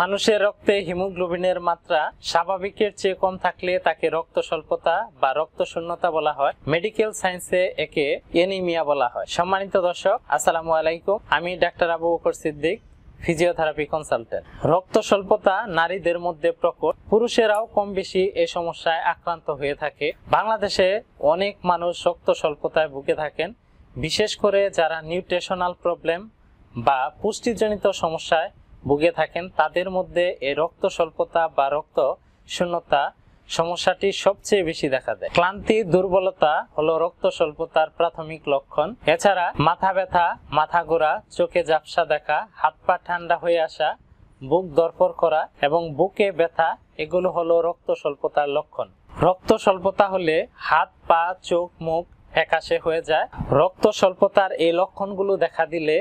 মানুষের রক্তে হিমোগ্লোবিনের মাত্রা স্বাভাবিকের চেয়ে কম থাকলে তাকে রক্ত স্বল্পতা বা রক্ত শূন্যতা বলা হয় মেডিকেল সায়েন্সে একে এনিমিয়া বলা হয় সম্মানিত দর্শক আসসালামু আলাইকুম আমি ডাক্তার আবু বকর সিদ্দিক ফিজিওথেরাপি কনসালটেন্ট রক্ত স্বল্পতা নারীদের মধ্যে প্রকট পুরুষেরাও কম বেশি এ সমস্যায় আক্রান্ত হয়ে থাকে বাংলাদেশে অনেক মানুষ রক্ত স্বল্পতায় ভুগে থাকেন বিশেষ করে যারা নিউট্রেশনাল প্রবলেম বা পুষ্টিজনিত সমস্যায় ভুগে থাকেন তাদের মধ্যে এই রক্ত স্বল্পতা বা রক্ত শূন্যতা সমস্যাটি সবচেয়ে বেশি দেখা দেয় ক্লান্তি দুর্বলতা হলো রক্ত স্বল্পতার প্রাথমিক লক্ষণ এছাড়া মাথা ব্যথা মাথা ঘোরা চোখে ঝাপসা দেখা হাত পা ঠান্ডা হয়ে আসা বুক দরপর করা এবং বুকে ব্যথা এগুলো হলো রক্ত স্বল্পতার লক্ষণ রক্ত স্বল্পতা হলে হাত পা চোখ মুখ ফ্যাকাশে হয়ে যায় রক্ত স্বল্পতার এই লক্ষণগুলো দেখা দিলে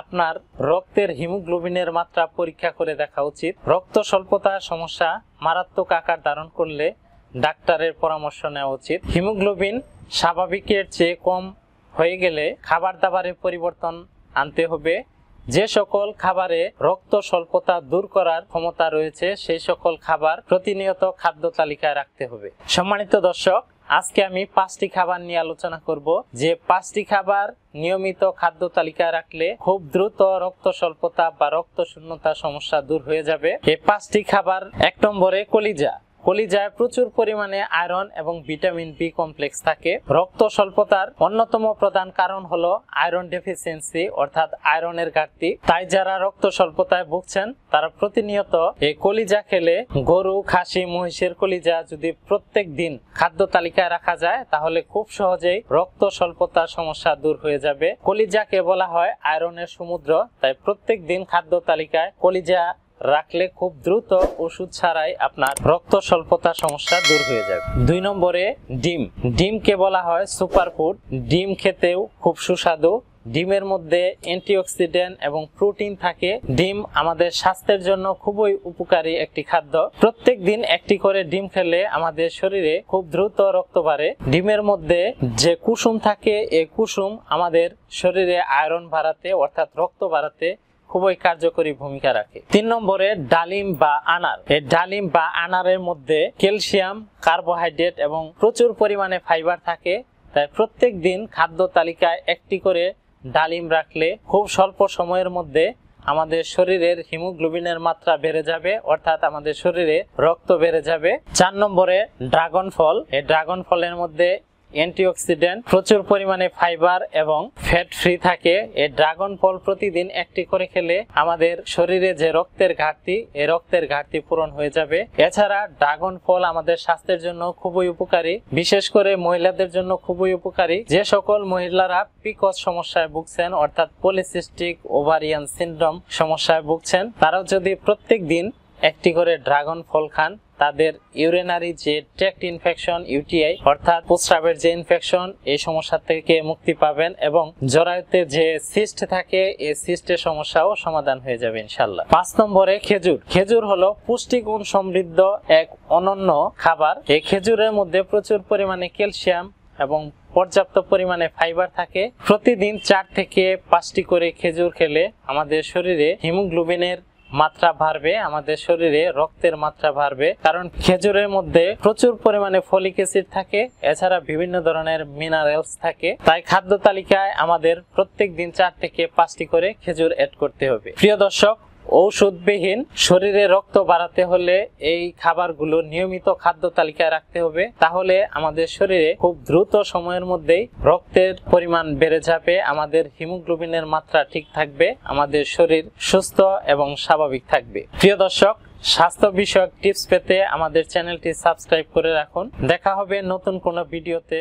আপনার রক্তের হিমোগ্লোবিনের মাত্রা পরীক্ষা করে দেখা উচিত রক্ত স্বল্পতা সমস্যা মারাত্মক আকার ধারণ করলে ডাক্তারের পরামর্শ নেওয়া উচিত হিমোগ্লোবিন স্বাভাবিকের চেয়ে কম হয়ে গেলে খাবার দাবারে পরিবর্তন আনতে হবে যে সকল খাবারে রক্ত স্বল্পতা দূর করার ক্ষমতা রয়েছে সেই সকল খাবার প্রতিনিয়ত খাদ্য তালিকায় রাখতে হবে সম্মানিত দর্শক আজকে আমি পাঁচটি খাবার নিয়ে আলোচনা করব যে পাঁচটি খাবার নিয়মিত খাদ্য তালিকায় রাখলে খুব দ্রুত রক্ত স্বল্পতা বা রক্ত শূন্যতা সমস্যা দূর হয়ে যাবে এই পাঁচটি খাবার এক নম্বরে কলিজা কলিজায় প্রচুর পরিমাণে আয়রন এবং ভিটামিন বি কমপ্লেক্স থাকে রক্ত স্বল্পতার অন্যতম প্রধান কারণ হলো আয়রন ডেফিসিয়েন্সি অর্থাৎ আয়রনের ঘাটতি তাই যারা রক্ত স্বল্পতায় ভুগছেন তারা প্রতিনিয়ত এই কলিজা খেলে গরু খাসি মহিষের কলিজা যদি প্রত্যেক দিন খাদ্য তালিকায় রাখা যায় তাহলে খুব সহজেই রক্ত স্বল্পতার সমস্যা দূর হয়ে যাবে কলিজাকে বলা হয় আয়রনের সমুদ্র তাই প্রত্যেক দিন খাদ্য তালিকায় কলিজা রাখলে খুব দ্রুত ওষুধ ছাড়াই আপনার রক্ত স্বল্পতা সমস্যা দূর হয়ে যাবে দুই নম্বরে ডিম ডিমকে বলা হয় সুপারফুড ডিম খেতেও খুব সুস্বাদু ডিমের মধ্যে অ্যান্টিঅক্সিডেন্ট এবং প্রোটিন থাকে ডিম আমাদের স্বাস্থ্যের জন্য খুবই উপকারী একটি খাদ্য প্রত্যেক দিন একটি করে ডিম খেলে আমাদের শরীরে খুব দ্রুত রক্ত বাড়ে ডিমের মধ্যে যে কুসুম থাকে এই কুসুম আমাদের শরীরে আয়রন বাড়াতে অর্থাৎ রক্ত বাড়াতে খুবই কার্যকরী ভূমিকা রাখে তিন নম্বরে ডালিম বা আনার এই ডালিম বা আনারের মধ্যে ক্যালসিয়াম কার্বোহাইড্রেট এবং প্রচুর পরিমাণে ফাইবার থাকে তাই প্রত্যেক দিন খাদ্য তালিকায় একটি করে ডালিম রাখলে খুব স্বল্প সময়ের মধ্যে আমাদের শরীরের হিমোগ্লোবিনের মাত্রা বেড়ে যাবে অর্থাৎ আমাদের শরীরে রক্ত বেড়ে যাবে চার নম্বরে ড্রাগন ফল এই ড্রাগন ফলের মধ্যে অ্যান্টিঅক্সিডেন্ট প্রচুর পরিমাণে ফাইবার এবং ফ্যাট ফ্রি থাকে এই ড্রাগন ফল প্রতিদিন একটি করে খেলে আমাদের শরীরে যে রক্তের ঘাটতি এই রক্তের ঘাটতি পূরণ হয়ে যাবে এছাড়া ড্রাগন ফল আমাদের স্বাস্থ্যের জন্য খুবই উপকারী বিশেষ করে মহিলাদের জন্য খুবই উপকারী যে সকল মহিলারা পিকস সমস্যায় ভুগছেন অর্থাৎ পলিসিস্টিক ওভারিয়ান সিন্ড্রোম সমস্যায় ভুগছেন তারাও যদি প্রত্যেক দিন একটি করে ড্রাগন ফল খান তাদের ইউরেনারি যে ট্র্যাক্ট ইনফেকশন ইউটিআই অর্থাৎ প্রস্রাবের যে ইনফেকশন এই সমস্যা থেকে মুক্তি পাবেন এবং জরায়ুতে যে সিস্ট থাকে এই সিস্টের সমস্যাও সমাধান হয়ে যাবে ইনশাল্লাহ পাঁচ নম্বরে খেজুর খেজুর হলো পুষ্টিগুণ সমৃদ্ধ এক অনন্য খাবার এই খেজুরের মধ্যে প্রচুর পরিমাণে ক্যালসিয়াম এবং পর্যাপ্ত পরিমাণে ফাইবার থাকে প্রতিদিন চার থেকে পাঁচটি করে খেজুর খেলে আমাদের শরীরে হিমোগ্লোবিনের মাত্রা বাড়বে আমাদের শরীরে রক্তের মাত্রা বাড়বে কারণ খেজুরের মধ্যে প্রচুর পরিমাণে ফলিক অ্যাসিড থাকে এছাড়া বিভিন্ন ধরনের মিনারেলস থাকে তাই খাদ্য তালিকায় আমাদের প্রত্যেক দিন চার থেকে পাঁচটি করে খেজুর অ্যাড করতে হবে প্রিয় দর্শক ঔষধবিহীন শরীরে রক্ত বাড়াতে হলে এই খাবারগুলো নিয়মিত খাদ্য তালিকায় রাখতে হবে তাহলে আমাদের শরীরে খুব দ্রুত সময়ের মধ্যেই রক্তের পরিমাণ বেড়ে যাবে আমাদের হিমোগ্লোবিনের মাত্রা ঠিক থাকবে আমাদের শরীর সুস্থ এবং স্বাভাবিক থাকবে প্রিয় দর্শক স্বাস্থ্য বিষয়ক টিপস পেতে আমাদের চ্যানেলটি সাবস্ক্রাইব করে রাখুন দেখা হবে নতুন কোনো ভিডিওতে